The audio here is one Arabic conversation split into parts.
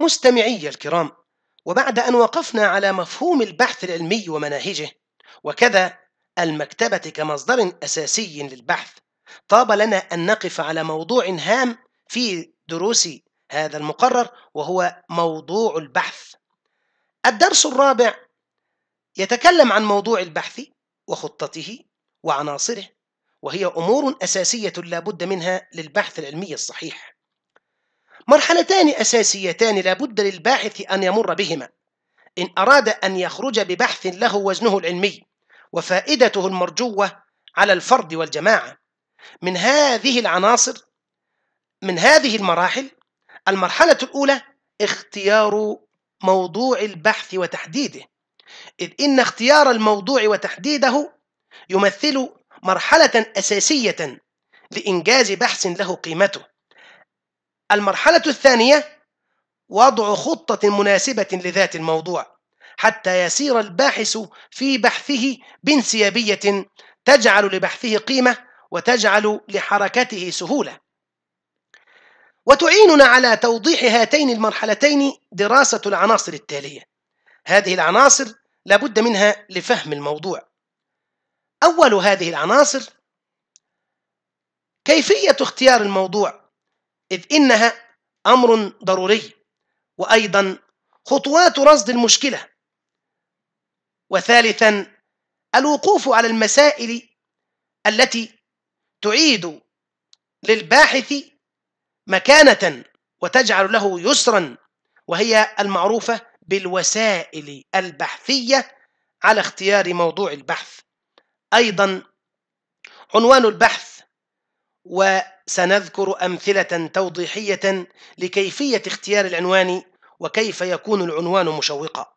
مستمعي الكرام وبعد أن وقفنا على مفهوم البحث العلمي ومناهجه وكذا المكتبة كمصدر أساسي للبحث طاب لنا أن نقف على موضوع هام في دروس هذا المقرر وهو موضوع البحث الدرس الرابع يتكلم عن موضوع البحث وخطته وعناصره وهي أمور أساسية لا بد منها للبحث العلمي الصحيح مرحلتان أساسيتان لابد للباحث أن يمر بهما إن أراد أن يخرج ببحث له وزنه العلمي وفائدته المرجوة على الفرد والجماعة من هذه العناصر من هذه المراحل المرحلة الأولى اختيار موضوع البحث وتحديده إذ إن اختيار الموضوع وتحديده يمثل مرحلة أساسية لإنجاز بحث له قيمته المرحلة الثانية وضع خطة مناسبة لذات الموضوع حتى يسير الباحث في بحثه بانسيابية تجعل لبحثه قيمة وتجعل لحركته سهولة وتعيننا على توضيح هاتين المرحلتين دراسة العناصر التالية هذه العناصر لابد منها لفهم الموضوع أول هذه العناصر كيفية اختيار الموضوع إذ إنها أمر ضروري وأيضا خطوات رصد المشكلة وثالثا الوقوف على المسائل التي تعيد للباحث مكانة وتجعل له يسرا وهي المعروفة بالوسائل البحثية على اختيار موضوع البحث أيضا عنوان البحث وسنذكر أمثلة توضيحية لكيفية اختيار العنوان وكيف يكون العنوان مشوقا.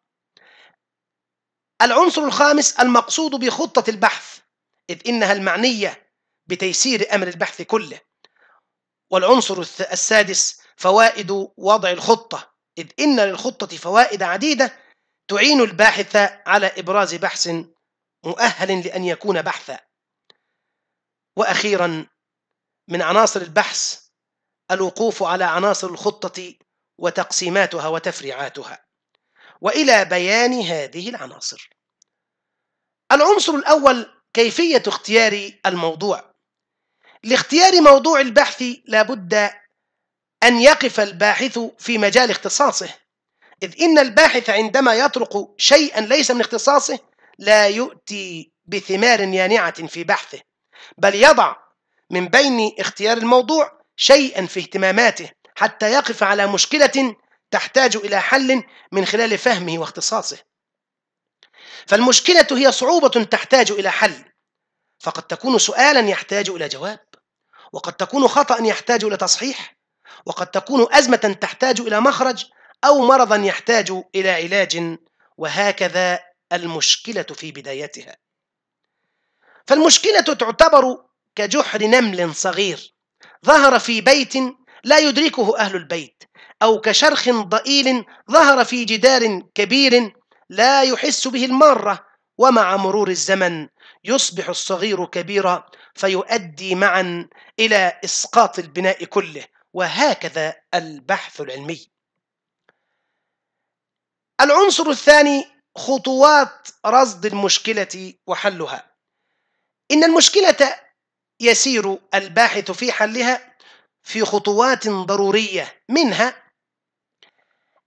العنصر الخامس المقصود بخطة البحث إذ إنها المعنية بتيسير أمر البحث كله. والعنصر السادس فوائد وضع الخطة إذ إن للخطة فوائد عديدة تعين الباحث على إبراز بحث مؤهل لأن يكون بحثا. وأخيرا من عناصر البحث الوقوف على عناصر الخطة وتقسيماتها وتفريعاتها وإلى بيان هذه العناصر العنصر الأول كيفية اختيار الموضوع لاختيار موضوع البحث لابد أن يقف الباحث في مجال اختصاصه إذ إن الباحث عندما يطرق شيئا ليس من اختصاصه لا يؤتي بثمار يانعة في بحثه بل يضع من بين اختيار الموضوع شيئا في اهتماماته حتى يقف على مشكلة تحتاج إلى حل من خلال فهمه واختصاصه فالمشكلة هي صعوبة تحتاج إلى حل فقد تكون سؤالا يحتاج إلى جواب وقد تكون خطأ يحتاج إلى تصحيح وقد تكون أزمة تحتاج إلى مخرج أو مرضا يحتاج إلى علاج وهكذا المشكلة في بدايتها فالمشكلة تعتبر كجحر نمل صغير ظهر في بيت لا يدركه أهل البيت أو كشرخ ضئيل ظهر في جدار كبير لا يحس به المارة ومع مرور الزمن يصبح الصغير كبيرا فيؤدي معا إلى إسقاط البناء كله وهكذا البحث العلمي العنصر الثاني خطوات رصد المشكلة وحلها إن المشكلة يسير الباحث في حلها في خطوات ضرورية منها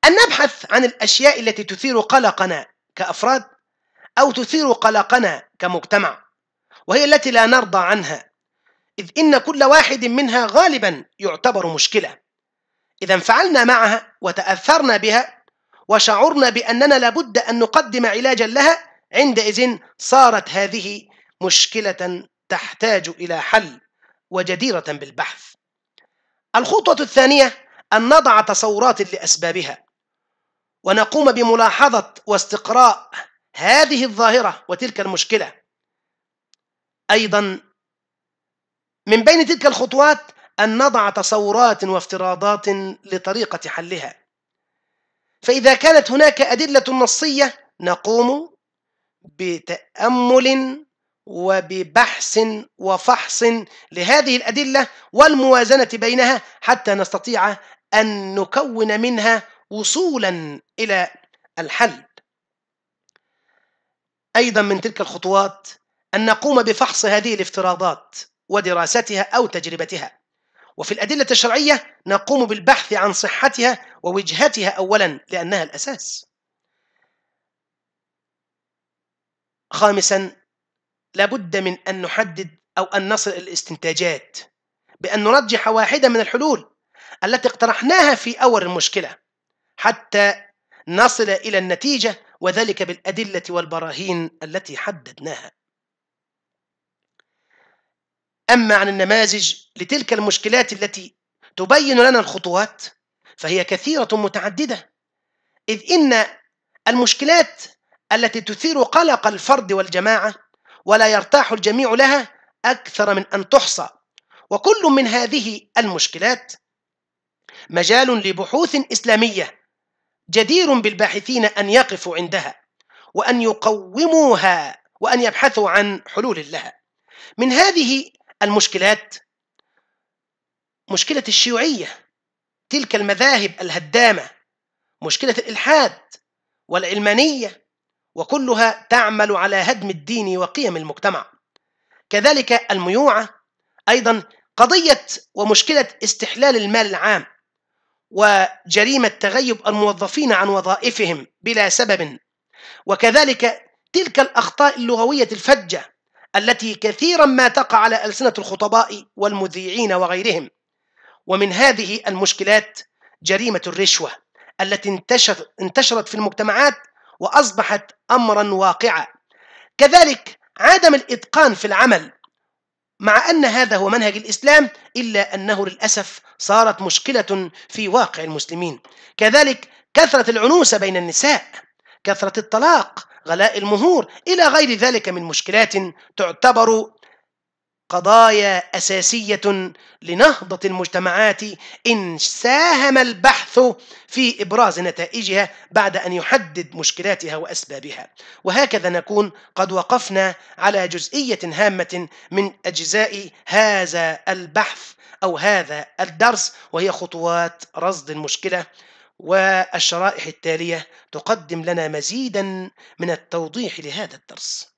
أن نبحث عن الأشياء التي تثير قلقنا كأفراد أو تثير قلقنا كمجتمع وهي التي لا نرضى عنها إذ إن كل واحد منها غالبا يعتبر مشكلة إذا انفعلنا معها وتأثرنا بها وشعرنا بأننا لابد أن نقدم علاجا لها عندئذ صارت هذه مشكلة تحتاج إلى حل وجديرة بالبحث. الخطوة الثانية أن نضع تصورات لأسبابها ونقوم بملاحظة واستقراء هذه الظاهرة وتلك المشكلة. أيضا من بين تلك الخطوات أن نضع تصورات وافتراضات لطريقة حلها. فإذا كانت هناك أدلة نصية نقوم بتأمل وببحث وفحص لهذه الأدلة والموازنة بينها حتى نستطيع أن نكون منها وصولا إلى الحل أيضا من تلك الخطوات أن نقوم بفحص هذه الافتراضات ودراستها أو تجربتها وفي الأدلة الشرعية نقوم بالبحث عن صحتها ووجهتها أولا لأنها الأساس خامسا لابد من أن نحدد أو أن نصل إلى الاستنتاجات بأن نرجح واحدة من الحلول التي اقترحناها في أول المشكلة حتى نصل إلى النتيجة وذلك بالأدلة والبراهين التي حددناها أما عن النماذج لتلك المشكلات التي تبين لنا الخطوات فهي كثيرة متعددة إذ إن المشكلات التي تثير قلق الفرد والجماعة ولا يرتاح الجميع لها أكثر من أن تحصى وكل من هذه المشكلات مجال لبحوث إسلامية جدير بالباحثين أن يقفوا عندها وأن يقوموها وأن يبحثوا عن حلول لها من هذه المشكلات مشكلة الشيوعية تلك المذاهب الهدامة مشكلة الإلحاد والعلمانية وكلها تعمل على هدم الدين وقيم المجتمع كذلك الميوعة أيضا قضية ومشكلة استحلال المال العام وجريمة تغيب الموظفين عن وظائفهم بلا سبب وكذلك تلك الأخطاء اللغوية الفجة التي كثيرا ما تقع على ألسنة الخطباء والمذيعين وغيرهم ومن هذه المشكلات جريمة الرشوة التي انتشرت في المجتمعات وأصبحت أمرا واقعا كذلك عدم الإتقان في العمل مع أن هذا هو منهج الإسلام إلا أنه للأسف صارت مشكلة في واقع المسلمين كذلك كثرة العنوسة بين النساء كثرة الطلاق غلاء المهور إلى غير ذلك من مشكلات تعتبر قضايا أساسية لنهضة المجتمعات إن ساهم البحث في إبراز نتائجها بعد أن يحدد مشكلاتها وأسبابها وهكذا نكون قد وقفنا على جزئية هامة من أجزاء هذا البحث أو هذا الدرس وهي خطوات رصد المشكلة والشرائح التالية تقدم لنا مزيدا من التوضيح لهذا الدرس